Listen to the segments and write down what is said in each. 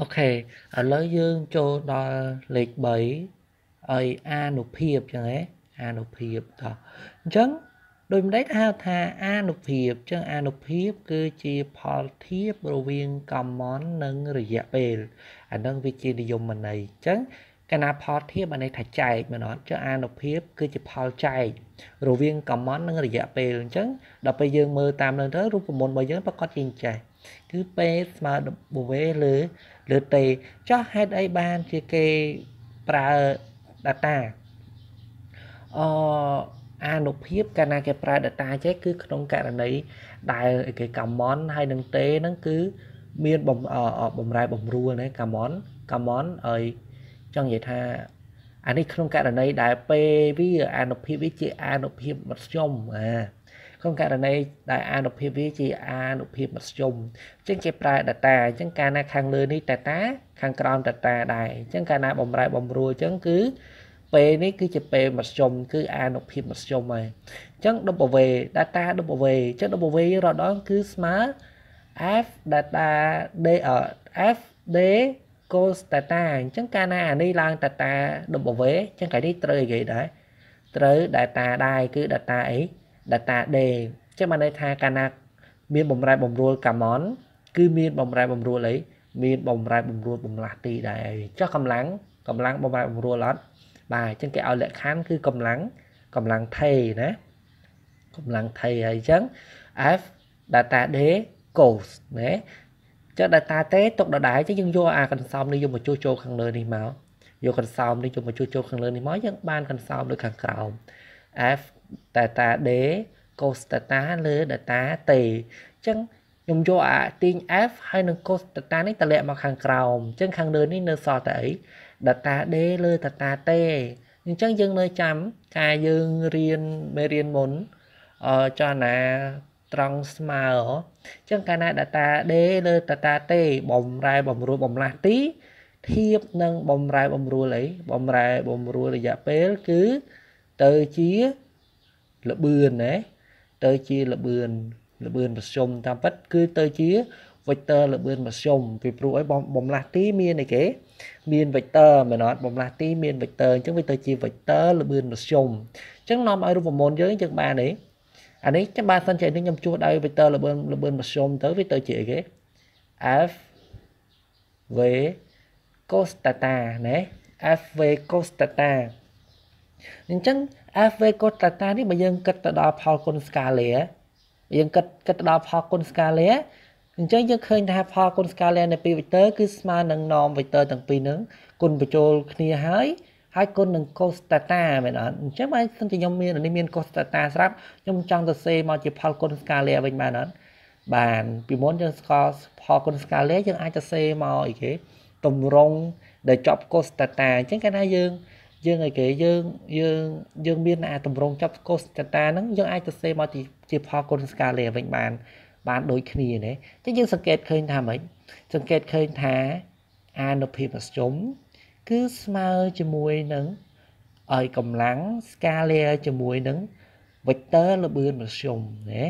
អូខេឥឡូវយើងចូលដល់លេខ3ហើយអានុភាពចឹងហ៎អានុភាពតោះអញ្ចឹងដូចម្ដេចហៅថាអានុភាពចឹងអានុភាព គឺជាផលធៀបរវាងកម្មននិងរយៈពេលអានឹងវាជានិយមន័យអញ្ចឹងកណាផលធៀបអានេះថាចែកមែនអត់ចឹងអានុភាព គឺជាផលចែករវាងកម្មននិង រយៈពេលអញ្ចឹងដល់ពេលយើងមើលតាមនឹងទៅរូបមន្តរបស់យើងប្រកបជាចេះគឺពេស្មើបវេលើ លើទេចោះហេតុអីបានជាគេប្រើ data អអានុភាពកាលណាគេប្រើ data ចេះគឺក្នុងករណីដែលគេ common ហើយនឹងទេហ្នឹងគឺមាន បំបំរែបំរួលណា common common ហើយចង់និយាយថាអានេះក្នុងករណីដែលពេលវាអនុភាពវាជាអនុភាពមធ្យមអាក្នុងករណីដែលអានុភាពវាជាអានុភាពមធ្យមអញ្ចឹងគេប្រើ data អញ្ចឹងកាលណាខាងលើនេះ data ខាងក្រោម data ដែរអញ្ចឹងកាលណាបំរែបំរួលអញ្ចឹងគឺពេលនេះគឺជាពេលមធ្យមគឺអានុភាពមធ្យមហើយអញ្ចឹង W data W អញ្ចឹង W រដងគឺស្មើ F data D F D cos data អញ្ចឹងកាលណាអានេះឡើង data W អញ្ចឹងកាលនេះត្រូវអីគេដែរត្រូវ data ដែរគឺ data អី data day ចឹងបានន័យថាកាលណាមានបំរែបំរួល common គឺ មានបំរែបំរួលអីមានបំរែបំរួលបំលាស់ទីដែរចោះកម្លាំងកម្លាំងបំរែបំរួលអត់បាទអញ្ចឹងគេឲ្យលក្ខខណ្ឌគឺកម្លាំងកម្លាំងថេណាកម្លាំងថេហើយអញ្ចឹង f data day goals ណាចុះ data ទេទុកដដែលចឹងយើងយកអា consume នេះយកមកជួសចូលខាងលើនេះមកយក consume នេះយកមកជួសចូលខាងលើនេះមកយើងបាន consume លើខាងក្រោម f តាតាដេកូសតាតាលើតាតាតេអញ្ចឹងខ្ញុំយកអាទាញ f ហើយនឹង cos តាតានេះតម្លាក់មកខាងក្រោមអញ្ចឹងខាងលើនេះនៅសល់តែអី data d លើ data t អញ្ចឹងយើងនៅចាំការយើងរៀនមេរៀនមុនអចរណាត្រង់ស្មើអញ្ចឹងកាលណា data d លើ data t បំរែបំរួលបំលាស់ទីធៀបនឹងបំរែបំរួលអីបំរែបំរួលរយៈពេល គឺទៅជាលបឿនណាទៅជាលបឿនលបឿនប្រជុំតាមពិតគឺទៅជា vector លបឿនប្រជុំពីព្រោះអីបំលាស់ទីមានអីគេមាន vector មែនអត់បំលាស់ទីមាន vector អញ្ចឹងវាទៅជា vector លបឿនប្រជុំអញ្ចឹងនាំឲ្យរូបមន្តយើងអញ្ចឹងបានទេអានេះចាំបើសិនជានេះខ្ញុំជួសដោយ vector លបឿនលបឿនប្រជុំទៅវាទៅជាអីគេ f v cos θ ណា f v cos θ អញ្ចឹង FV កូត្រាតានេះបើយើងគិតទៅដល់ផលគុណស្កាលេយើងគិតគិតទៅដល់ផលគុណស្កាលេអញ្ចឹងយើងឃើញថាផលគុណស្កាលេនៃពីរ vector គឺស្មើនឹង norm vector ទាំងពីរហ្នឹងគុណបញ្ចូលគ្នាហើយហើយគុណនឹង cos theta មែនអត់អញ្ចឹងបើសិនជាខ្ញុំមាននេះមាន cos theta ស្រាប់ខ្ញុំចង់ទៅសេមកជាផលគុណស្កាលេវិញមែនអត់បាន ពីមុនយើងស្គាល់ផលគុណស្កាលេយើងអាចទៅសេមកអីគេតម្រងដែលចប់ cos theta អញ្ចឹងគេថាយើងយើងអីគេយើងយើងយើង មាន អាតម្រងចាប់កោសចតាហ្នឹងយើងអាចទៅសេមកជាផលគុណស្កាលេវិញបានបានដូចគ្នាណាចឹងយើងសង្កេតឃើញថាម៉េចសង្កេតឃើញថាអានុភាពមធ្យមគឺស្មើជាមួយនឹងឲ្យកម្លាំងស្កាលេជាមួយនឹង vector លម្អឿនមធ្យមណា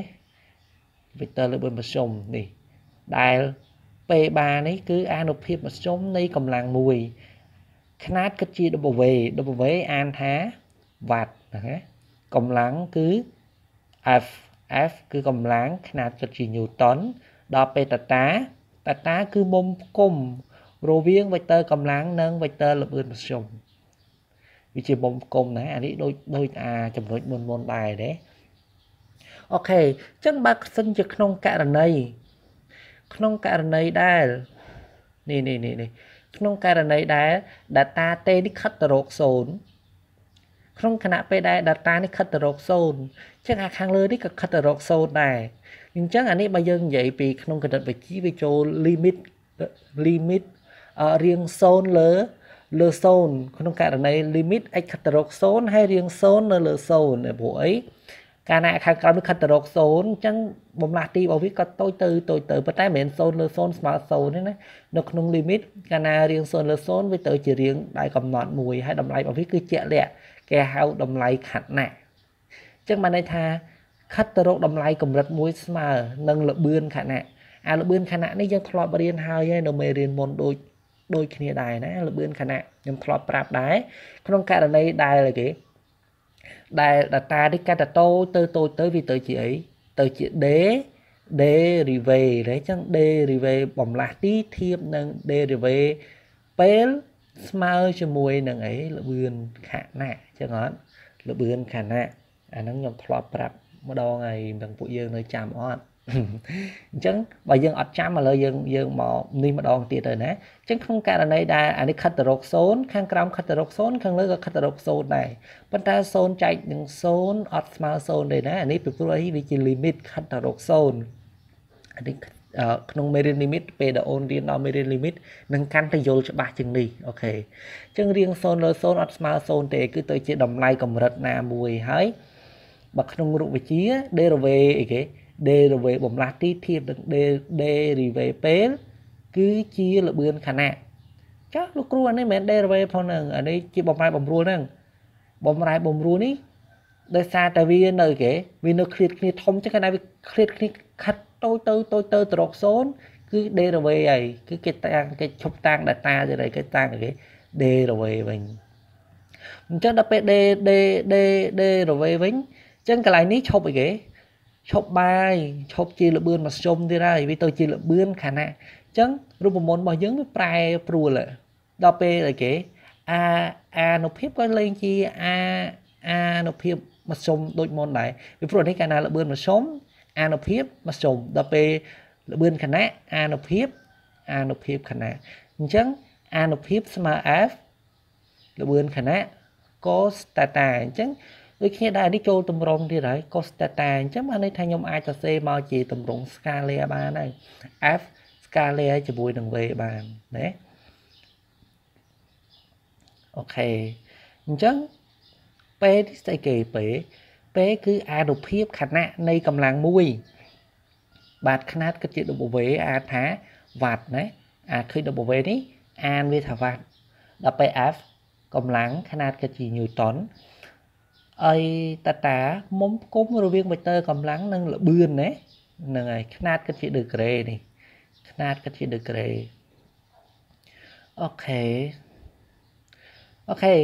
vector លម្អឿនមធ្យមនេះដែល p3 នេះគឺអានុភាពមធ្យមនៃកម្លាំងមួយខ្នាតគិតជា W W អានថា watt ណាកម្លាំងគឺ F F គឺកម្លាំងខ្នាតគិតជា Newton ដល់ពេលតតាតតាគឺមុំគុំរវាង vector កម្លាំងនិង vector ល្បឿនមធ្យមវាជាមុំគុំណាអានេះដូចដូចអាចំណុចមុនមុនដែរទេអូខេអញ្ចឹងបើសិនជាក្នុងករណីក្នុងករណីដែលនេះនេះនេះនេះក្នុងករណីដែល data t នេះខិតទៅរក0ក្នុងខណៈពេលដែល data នេះខិតទៅរក0អញ្ចឹងអាខាងលើនេះក៏ខិតទៅរក0ដែរអញ្ចឹងអានេះបើយើងនិយាយពីក្នុងគណិតវិទ្យាវាចូល limit limit រៀង0លើលើ0ក្នុងករណី limit x ខិតទៅរក0ហើយរៀង0នៅលើ0ព្រោះអីកាលណាខាងក្រោមនេះខិតទៅរក0អញ្ចឹងបំលាស់ទីរបស់វាក៏តូចទៅតូចទៅប៉ុន្តែមិនមែន0លើ0ស្មើ0ទេណានៅក្នុង limit កាលណារៀង0លើ0វាទៅជារៀងដែលកំណត់មួយហើយតម្លៃរបស់វាគឺជាក់លាក់គេហៅតម្លៃខណៈអញ្ចឹងបានន័យថាខិតទៅរកតម្លៃកម្រិតមួយស្មើនឹងលបឿនខណៈអាលបឿនខណៈនេះយើងធ្លាប់រៀនហើយហើយនៅមេរៀនមុនដូចដូចគ្នាដែរណា លបឿនខណៈខ្ញុំធ្លាប់ប្រាប់ដែរក្នុងករណីដែលគេដែល data នេះកាត់តតូទៅតូចទៅវាទៅជាអីទៅជា d derivative អញ្ចឹង derivative បំលាស់ទីធៀបនឹង derivative ពេលស្មើជាមួយនឹងអីលបឿនខណៈអញ្ចឹងអត់លបឿនខណៈអាហ្នឹងខ្ញុំធ្លាប់ប្រាប់ម្ដងហើយទាំងពួកយើងនៅចាំអត់អញ្ចឹងបើយើងអត់ចាំឥឡូវយើងយើងមកនេះម្ដងទៀតទៅណាអញ្ចឹងក្នុងករណីដែលអានេះខិតទៅរក0ខាងក្រោមខិតទៅរក0ខាងលើក៏ខិតទៅរក0ដែរប៉ុន្តែ0ចែកនឹង0អត់ស្មើ0ទេណាអានេះពីព្រោះនេះវាជា limit ខិតទៅរក0អានេះក្នុង meridian limit ពេលដែលអូនរៀនដល់ meridian limit នឹងកាន់តែយល់ច្បាស់ជាងនេះអូខេអញ្ចឹងរៀង0លើ0អត់ស្មើ0ទេ គឺទៅជាតម្លៃកម្រិតណាមួយហើយបើក្នុងរូបវិទ្យា derivative អីគេ derivate បំលាស់ទីធៀបនឹង derivate ពេល គឺជាល្បឿនខណៈចុះលោកគ្រូអានេះមិនមែន derivate ផងហ្នឹងអានេះជាបំរែបំរួលហ្នឹងបំរែបំរួលនេះដោយសារតែវានៅ គេវានៅឃ្លាតគ្នាធំចឹងគេណាវាឃ្លាតគ្នាខិតតូចទៅតូចទៅទៅរកសូន្យគឺ derivate ហើយគឺគេតាំងគេឈប់តាំង data ទៅហើយគេតាំងគេ derivate វិញអញ្ចឹងដល់ពេល d d d derivate វិញអញ្ចឹងកន្លែងនេះឈប់អីគេឈប់បាយឈប់ជា លបឿនមធ្យមទៀតហើយវាទៅជាលបឿនខណៈអញ្ចឹងរូបមន្តរបស់យើងវាប្រែប្រួលដល់ពេលអីគេអាអានុភាពក៏លេងជាអាអានុភាពមធ្យមដូចមុនដែរពីព្រោះនេះកាលណាលបឿនមធ្យមអានុភាពមធ្យមដល់ពេលលបឿនខណៈអានុភាពអានុភាពខណៈអញ្ចឹងអានុភាពស្មើ f លបឿនខណៈ cos តាតាអញ្ចឹងដូចគ្នាដែរនេះចូលតម្រងទៀតហើយ cos theta អញ្ចឹងបានន័យថាខ្ញុំអាចសរសេរមកជាតម្រង scalar បានហើយ f scalar ជាមួយនឹង v បានណាអូខេអញ្ចឹងពេលនេះស្អីគេពេលពេលគឺអនុភាពខណៈនៃកម្លាំងមួយ បាទຂະຫນាតគិតជា W អាចថាវ៉ាត់ណាអាចឃើញ W នេះអានវាថាវ៉ាត់ដល់ពេល F កម្លាំងຂະຫນាតគិតជា Newton ហើយតតាមុំគុំរវាងវេកទ័រកម្លាំងនិងល្បឿនណាហ្នឹងហើយຂະຫນາດគិតជា degree នេះຂະຫນາດគិតជា degree អូខេអូខេ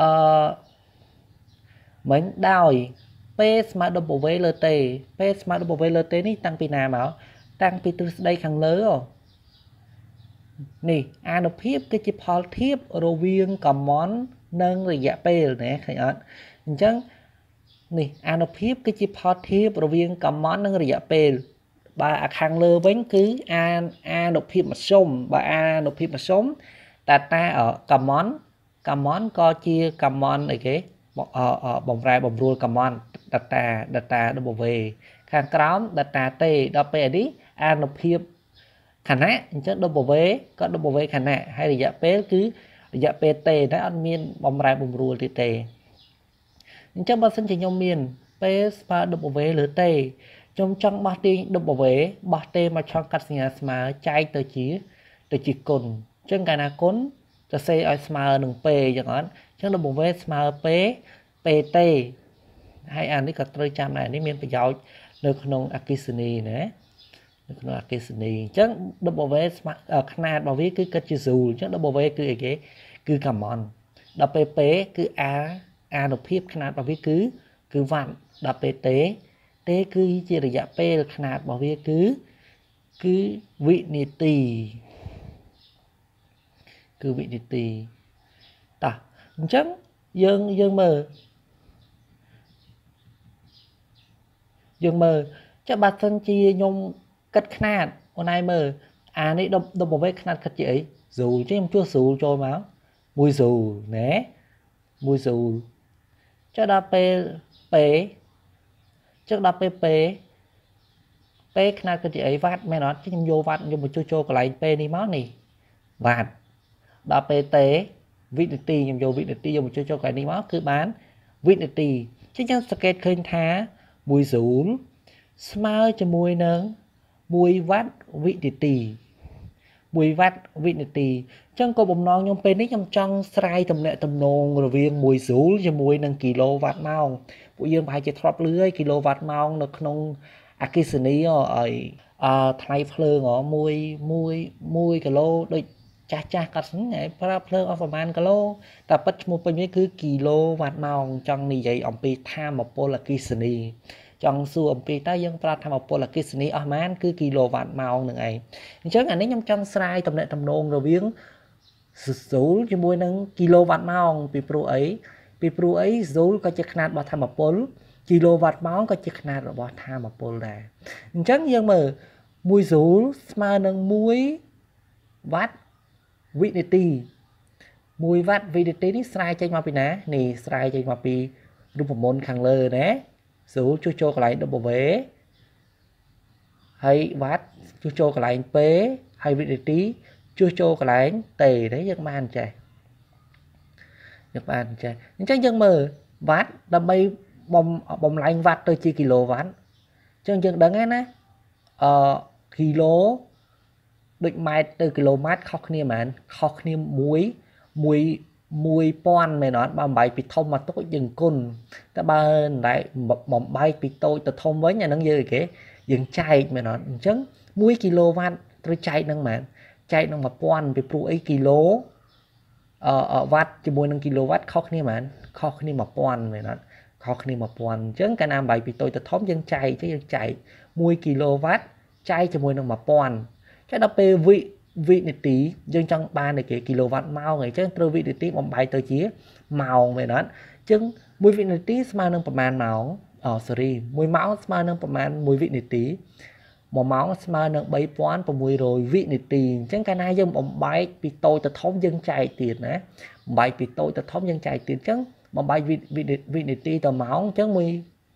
អឺមិញដោយពេលស្មារតីបវេលើទេពេលស្មារតីបវេលើទេនេះតាំងពីណាមកតាំងពីទ្រឹស្ដីខាងលើនេះអានុភាពគឺជាផលធៀបរវាងកម្មន់និងរយៈពេលណាឃើញអត់អញ្ចឹងនេះអនុភាពគឺជាផលធៀបរវាងកម្មន្តនិងរយៈពេល បើអាខាងលើវិញគឺអានអនុភាពមធ្យមបើអានុភាពមធ្យមតតាកម្មន្តកម្មន្តក៏ជាកម្មន្តអីគេបំរែបំរួលកម្មន្តតតា data របស់វេ ខាងក្រោម data ទេដល់ពេលនេះអានុភាពខណៈអញ្ចឹង W ក៏ W ខណៈហើយរយៈពេលគឺរយៈពេលទេតែអត់មានបំរែបំរួលទៀតទេអញ្ចឹងបើសិនជាខ្ញុំមានពេល spare dub away ឬទេខ្ញុំចង់បោះទាញ dub away បោះទេមកឆង់កាត់សញ្ញាស្មើចែកទៅជាទៅជាគុណអញ្ចឹងកាលណាគុណសរសេរឲ្យស្មើនឹងពេអញ្ចឹងអត់អញ្ចឹង dub away ស្មើពេពេទេហើយអានេះក៏ត្រូវចាំដែរនេះមានប្រយោជន៍នៅក្នុងអកិសនីណានៅក្នុងអកិសនីអញ្ចឹង dub away ស្មើຂະຫນາດរបស់វាគឺគិតជា rule អញ្ចឹង dub away គឺអីគេគឺកម្មអនដល់ពេលពេគឺអាអានុភាពຂະຫນາດរបស់វាគឺគឺវ៉ាត់ដល់ពេលទេទេគឺជារយៈពេលຂະຫນາດរបស់វាគឺគឺវិនាទីគឺវិនាទីតោះអញ្ចឹងយើងយើងមើលយើងមើលចុះបើសិនជាខ្ញុំគិតຂະຫນាតអូនឯងមើលអានេះដុំដុំវេຂະຫນាតគិតជាអីស្រួលទេខ្ញុំជួសស្រួលចូលមកមួយស្រួលណែមួយស្រួលចុះដល់ពេលពេចុះដល់ពេលពេពេខ្នាតគឺជាអីវ៉ាត់មែនអត់ខ្ញុំយកវ៉ាត់ខ្ញុំបញ្ចុះចូលកន្លែងពេនេះមកនេះវ៉ាត់ដល់ពេលតេវិនាទីខ្ញុំយកវិនាទីយកបញ្ចុះចូលកន្លែងនេះមកគឺបានវិនាទីចឹងយើងសង្កេតឃើញថា1ស្រួលស្មើជាមួយនឹង1វ៉ាត់វិនាទី1វ៉ាត់វិនាទីអញ្ចឹងក៏បំណងខ្ញុំពេលនេះខ្ញុំចង់ស្រាយតំណាក់តំណងរវាងមួយស្រូលជាមួយនឹងគីឡូវ៉ាត់ម៉ោង ពួកយើងប្រហែលជាធ្លាប់លឺហើយគីឡូវ៉ាត់ម៉ោង នៅក្នុងអគិសនីហើយអឺថ្លៃភ្លើងហ៎1 1 1គីឡូដូចចាស់ចាស់កាត់ហ្នឹងឯងប្រើភ្លើងអស់ប្រហែលគីឡូតែប៉ិតឈ្មោះពេញវិញគឺ គីឡូវ៉ាត់ម៉ោងចង់និយាយអំពីធម៌ពលអគិសនីចង់សួរអំពីតើយើងប្រើធម្មពលអគ្គិសនីអស់ម៉ានគឺគីឡូវ៉ាត់ម៉ោងនឹងឯងអញ្ចឹងអានេះខ្ញុំចង់ស្រាយតំណែងតំណងរវាងហ្សូលជាមួយនឹងគីឡូវ៉ាត់ម៉ោងពីព្រោះអីពីព្រោះអីហ្សូលក៏ជាຂະຫນាតរបស់ធម្មពលគីឡូវ៉ាត់ម៉ោងក៏ជាຂະຫນាតរបស់ធម្មពលដែរអញ្ចឹងយើងមើល1ហ្សូលស្មើនឹង1វ៉ាត់វិនាទី1វ៉ាត់វិនាទីនេះស្រាយចេញមកពីណានេះស្រាយចេញមកពីរូបមន្តខាងលើណាស្រួលចុះចូលកន្លែង W ហើយ watt ចុះចូលកន្លែង P ហើយ velocity ចុះចូលកន្លែង T ទេយើងបានចេះយើងបានចេះអញ្ចឹងយើងមើល watt ដើម្បីបំបំលែង watt ទៅជា kilowatt អញ្ចឹងយើងដឹងហើយណាអឺ kilo ដូចម៉ែត្រទៅ គីឡូម៉ែត្រខុសគ្នាមែនខុសគ្នា1 1 1000មែនអត់បើបំបែកពីធំមកតូចយើងគុណតែបើណែបំបែកពីតូចទៅធំវិញអានឹងយើងគេយើងចែកមែនអត់អញ្ចឹង1គីឡូវ៉ាត់ត្រូវចែកនឹងមែនចែកនឹង1000ពីព្រោះអីគីឡូអឺវ៉ាត់ជាមួយនឹងគីឡូវ៉ាត់ខុសគ្នាមែនខុសគ្នា1000មែនអត់ខុសគ្នា1000អញ្ចឹងកាលណាបំបែកពីតូចទៅធំយើងចែកទៅយើងចែក1គីឡូវ៉ាត់ចែកជាមួយនឹង1000ចែកដល់ពេលវិវិនាទីយើងចង់បានតែគេគីឡូវ៉ាត់ម៉ោងអីចឹងត្រូវវិនាទីបំបែកទៅជាម៉ោងមែនអត់ចឹង1វិនាទីស្មើនឹងប្រមាណម៉ោងអូ sorry 1ម៉ោងស្មើនឹងប្រមាណ1វិនាទី1ម៉ោងស្មើនឹង3600វិនាទីអញ្ចឹងកាលណាយើងបំបែកពីតូចទៅធំយើងចែកទៀតណាបំបែកពីតូចទៅធំយើងចែកទៀតអញ្ចឹងបំបែកវិនាទីទៅម៉ោងអញ្ចឹងមួយ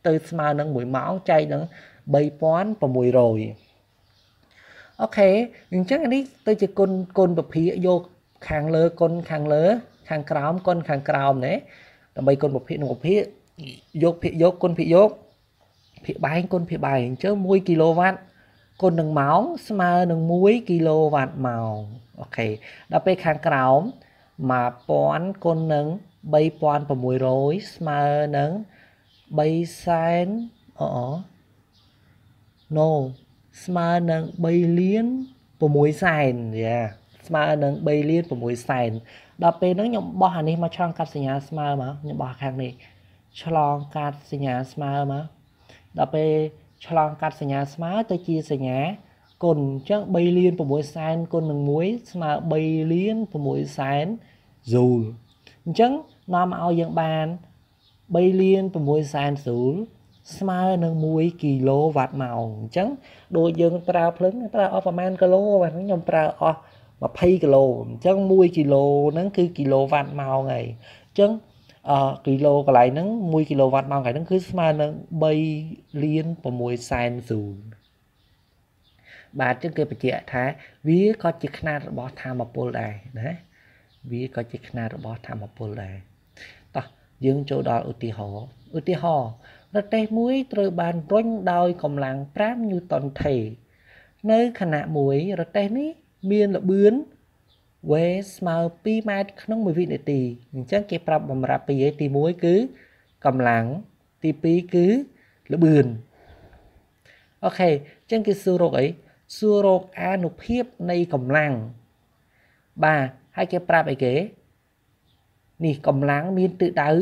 ទៅស្មើនឹង1ម៉ោងចែកនឹង3600អូខេអញ្ចឹងនេះទៅជាគុណគុណពភាយកខាងលើគុណខាងលើ ខាងក្រោមគុណខាងក្រោមណាដើម្បីគុណពភានិងពភាយកភាយកគុណភាយកភាបែងគុណភាបែងអញ្ចឹង1គីឡូវ៉ាត់គុណនឹងម៉ោងស្មើនឹង1គីឡូវ៉ាត់ម៉ោងអូខេដល់ពេលខាងក្រោម1000គុណនឹង3600ស្មើនឹង3សែនអូ no ស្មើនឹង3លាន6សែនយ៉ាស្មើនឹង3លាន6សែនដល់ពេលហ្នឹងខ្ញុំបោះអានេះមកឆ្លងកាត់សញ្ញាស្មើមកខ្ញុំបោះខាងនេះឆ្លងកាត់សញ្ញាស្មើមកដល់ពេលឆ្លងកាត់សញ្ញាស្មើទៅជាសញ្ញាគុណអញ្ចឹង3លាន6សែនគុណនឹង1ស្មើ3លាន6សែនហ្សូលអញ្ចឹងនាំឲ្យយើងបាន3លាន6សែនហ្សូលស្មើនឹង1គីឡូវ៉ាត់ម៉ោងអញ្ចឹង ដូចយើងប្រើ ភ្លើងប្រើអស់ប្រហែលគីឡូបាទខ្ញុំប្រើអស់20គីឡូអញ្ចឹង1គីឡូហ្នឹងគឺគីឡូវ៉ាត់ម៉ោងហើយអញ្ចឹងអឺគីឡូកន្លែងហ្នឹង1គីឡូវ៉ាត់ម៉ោងកន្លែងហ្នឹងគឺស្មើនឹង3លាន6សែនស៊ូបាទអញ្ចឹងគេបញ្ជាក់ថា វាក៏ជាຂະຫນាតរបស់ធម្មពលដែរណា វាក៏ជាຂະຫນាតរបស់ធម្មពលដែរតោះយើងចូលដល់ឧទាហរណ៍ឧទាហរណ៍រទេះមួយត្រូវបានរុញដោយកម្លាំង5 Newton ថេនៅខណៈមួយរទេះនេះ មានល្បឿនវេស្មើ2ម៉ែត្រក្នុង1វិនាទីអញ្ចឹងគេប្រាប់បំរាប់ពីឯទី1គឺកម្លាំងទី2គឺល្បឿនអូខេអញ្ចឹងគេសួររកអីសួររកអានុភាពនៃកម្លាំងបាទហើយគេប្រាប់អីគេ នេះកម្លាំងមានទិសដៅ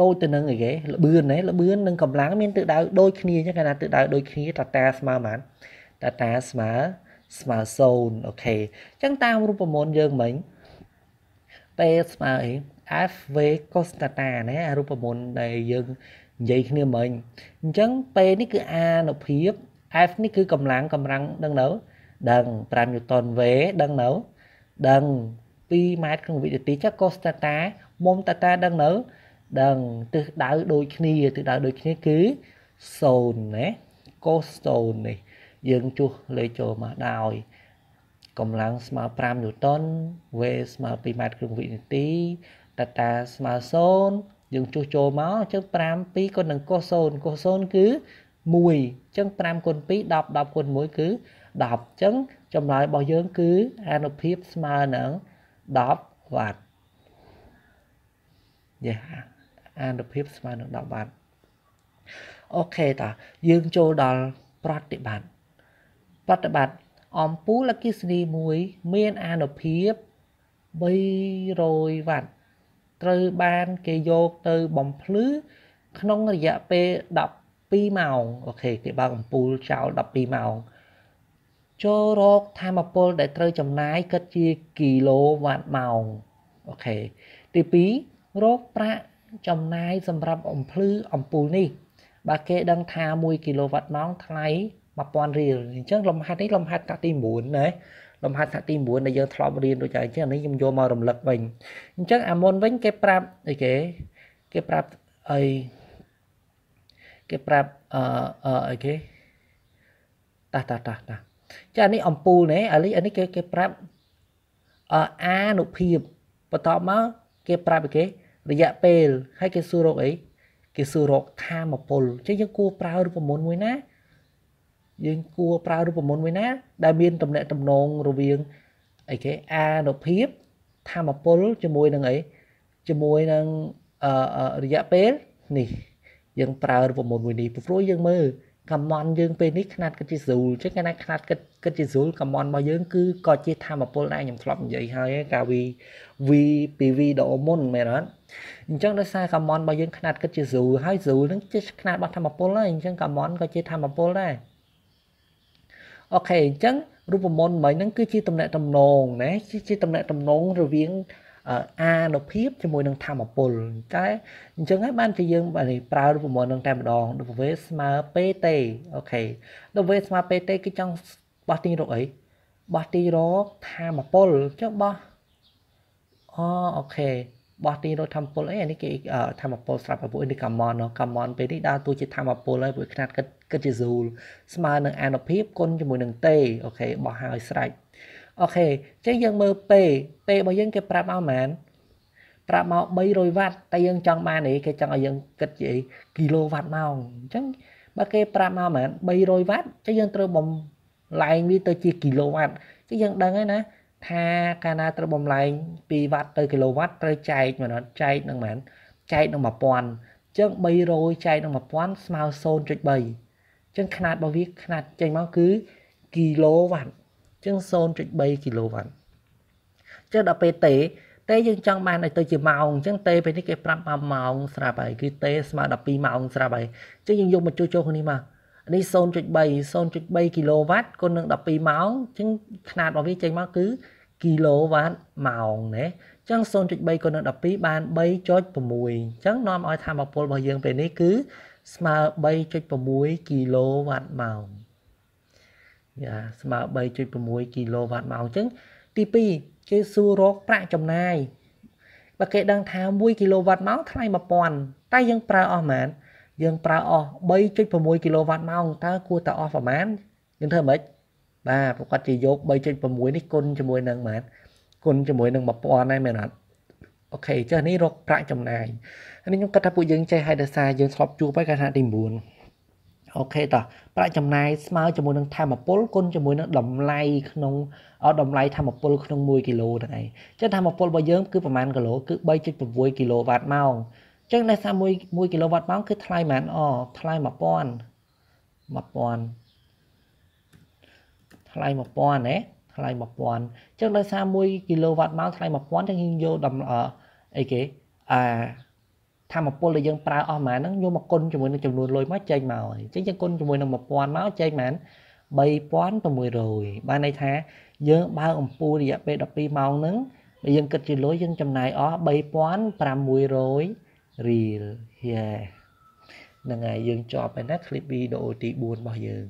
ដូចទៅនឹងអីគេល្បឿនណាល្បឿននិងកម្លាំងមានទិដៅដូចគ្នាចឹងកាលណាទិដៅដូចគ្នាតាតាស្មើប៉ុន្មានតាតាស្មើស្មើ0អូខេអញ្ចឹងតាមរូបមន្តយើងមិញ P ស្មើអី F V cos តាតាណារូបមន្តដែលយើងនិយាយគ្នាមិញអញ្ចឹង P នេះគឺអានុភាព F នេះគឺកម្លាំងកម្លាំងដឹងនៅ ដឹង5 Newton V ដឹងនៅដឹង2ម៉ែត្រក្នុងវិនាទីចាស់ cos តាតាមុំតាតាដឹងនៅដឹងទិសដៅដូចគ្នាទិសដៅដូចគ្នាគឺ0ណាកូស0នេះយើងជួសលេខចូលមកដោយកម្លាំងស្មើ5 Newton វេស្មើ2ម៉ែត្រគ្រឿងវិនាទីតតាស្មើ0យើងជួសចូលមកអញ្ចឹង5 2គុណនឹងកូស0កូស0គឺ1អញ្ចឹង5គុណ2 10 10គុណ1គឺ10អញ្ចឹងចម្លើយរបស់យើង គឺអានុភាពស្មើនឹង10វ៉ាត់យ៉ាអានុភាពស្មើនឹង10វ៉ាត់អូខេតាយើងចូលដល់ប្រតិបត្តិប្រតិបត្តិអំពូលអគិសនីមួយ មានអានុភាព300វ៉ាត់ត្រូវបានគេយកទៅបំភ្លឺក្នុងរយៈពេល12ម៉ោងអូខេគេបើកអំពូលចោល12ម៉ោងចូលរកធម្មពលដែលត្រូវចំណាយគិតជា គីឡូវ៉ាត់ម៉ោងអូខេទី2រកប្រាក់ចំណាយសម្រាប់អំភ្លឺអំពូលនេះបើគេ ដឹងថា1គីឡូវ៉ាត់ម៉ោងថ្លៃ1000រៀលអញ្ចឹងលំហាត់នេះលំហាត់ថ្នាក់ទី9ណាលំហាត់ថ្នាក់ទី9ដែលយើងធ្លាប់រៀនដូចហើយអញ្ចឹងនេះខ្ញុំយកមករំលឹកវិញអញ្ចឹងអាមុនវិញគេប្រាប់អីគេគេប្រាប់អីគេប្រាប់អឺអីគេតះតះតះតះចានេះអំពូលណែអានេះអានេះគេគេប្រាប់អអានុភាពបន្តមកគេប្រាប់គេរយៈពេល ហើយគេសួររកអីគេសួររកថាមពលអញ្ចឹងយើងគួរប្រើរូបមន្តមួយណាយើងគួរប្រើរូបមន្តមួយណា ដែលមានតំណែងតំណងរវាងអីគេអានុភាពធម្មពល ជាមួយនឹងអីជាមួយនឹងអឺរយៈពេលនេះយើងប្រើរូបមន្តមួយនេះព្រោះយើងមើលកម្មន់យើងពេលនេះຂ្នាតគិតជាស្រួលចឹងគេណាຂ្នាតគិតគិតជាស្រួលកម្មន់របស់យើងគឺក៏ជាធម្មពលដែរខ្ញុំធ្លាប់និយាយហើយកាលវីវីពីវីដេអូមុនមែនអត់អញ្ចឹងដោយសារកម្មន់របស់យើងຂ្នាតគិតជាស្រួលហើយស្រួលនឹងជាຂ្នាតរបស់ធម្មពលហើយអញ្ចឹងកម្មន់ក៏ជាធម្មពលដែរអូខេអញ្ចឹងរូបមន្តមិញហ្នឹងគឺជាតំណែងតំណងណាជាតំណែងតំណងរវាងអានុភាពជាមួយនឹងធម្មពលតែអញ្ចឹងហើយបានជាយើងប្រើរូបមន្តនឹងតែម្ដង W ស្មើ PT អូខេ W ស្មើ PT គឺចង់បោះទីរកអីបោះទីរកធម្មពលចុះបោះអូអូខេបោះទីរកធម្មពលអីអានេះគេធម្មពលស្រាប់ពួកនេះ common ណ common ពេលនេះដើរតួជាធម្មពលហើយពួកខ្នាតគិតគិតជា zool ស្មើនឹងអានុភាពគុណជាមួយនឹង T អូខេបោះហើយស្រេចអូខេអញ្ចឹងយើងមើល P P របស់យើង គេប្រាប់មកប៉ុន្មានប្រាប់មក300វ៉ាត់តែយើងចង់បានអីគេចង់ឲ្យយើងគិតជាគីឡូវ៉ាត់ម៉ោងអញ្ចឹងបើគេ ប្រាប់មកមិន300វ៉ាត់អញ្ចឹងយើងត្រូវបំលែងវាទៅជា គីឡូវ៉ាត់អញ្ចឹងយើងដឹងហើយណា ថាកាលណាត្រូវបំលែង2វ៉ាត់ទៅគីឡូវ៉ាត់ត្រូវចែកមែនអត់ចែកនឹងមែនចែកនឹង1000អញ្ចឹង300ចែកនឹង1000ស្មើ0.3អញ្ចឹងຂະຫນາດរបស់វាຂະຫນາດចេញមកគឺគីឡូវ៉ាត់ជាង0.3គីឡូវ៉ាត់ចឹងដល់ពេលទេតេយើងចង់បានឲ្យទៅជាម៉ោងអញ្ចឹងតេពេលនេះគេប្រាប់ថាម៉ោងស្រាប់ហើយគឺតេស្មើ12ម៉ោងស្រាប់ហើយអញ្ចឹងយើងយកមកជួសជុលគ្នាមកនេះ0.3 0.3គីឡូវ៉ាត់គុណនឹង12ម៉ោងអញ្ចឹងຂະຫນាតរបស់វាចេញមកគឺគីឡូវ៉ាត់ម៉ោងណាអញ្ចឹង0.3គុណនឹង12បាន3.6អញ្ចឹងនាំឲ្យធម្មពលរបស់យើងពេលនេះគឺស្មើ3.6គីឡូវ៉ាត់ម៉ោងស្មើ3.6គីឡូវ៉ាត់ម៉ោងអញ្ចឹងទី2គេសួររកប្រាក់ចំណាយបើគេដឹងថា1គីឡូវ៉ាត់ម៉ោងថ្លៃ1000តែយើងប្រើអស់ប៉ុន្មានយើងប្រើអស់3.6គីឡូវ៉ាត់ម៉ោងតើគួរតើអស់ប្រមាណយើងធ្វើម៉េចបាទប្រកាសជាយក3.6នេះគុណជាមួយនឹងម៉ាត់គុណជាមួយនឹង1000ដែរមែនអត់អូខេចុះនេះរកប្រាក់ចំណាយនេះខ្ញុំគិតថាពួកយើងចេះហើយដោយសារយើងធ្លាប់ជួបហើយកាលថាទី9អូខេតោះប្រាក់ចំណាយស្មើជាមួយនឹងធម្មពលគុណជាមួយនឹងតម្លៃក្នុងតម្លៃធម្មពលក្នុង1គីឡូហ្នឹងឯងចឹងធម្មពលរបស់យើងគឺប្រហែលគីឡូគឺ3.6គីឡូវ៉ាត់ម៉ោងចឹងដែលថា1 1គីឡូវ៉ាត់ម៉ោងគឺថ្លៃប្រហែលអថ្លៃ1000 1000ថ្លៃ1000ណាថ្លៃ1000ចឹងដោយសារ1គីឡូវ៉ាត់ម៉ោងថ្លៃ1000ចឹងយើងយកតម្លៃអីគេអាធម្មពលដែលយើងប្រើអស់ប៉ុន្មានហ្នឹងយកមកគុណជាមួយនឹងចំនួនលុយមកចែកមកអញ្ចឹងយើងគុណជាមួយនឹង1000មកចែកប៉ុន្មាន3600បានន័យថាយើងបើកអំពូលរយៈពេល12ម៉ោងហ្នឹងដែលយើងគិតជាលុយយើងចំណាយអស់3600រៀល Yeah ហ្នឹងហើយយើងចប់ហើយណា clip វីដេអូទី4របស់យើង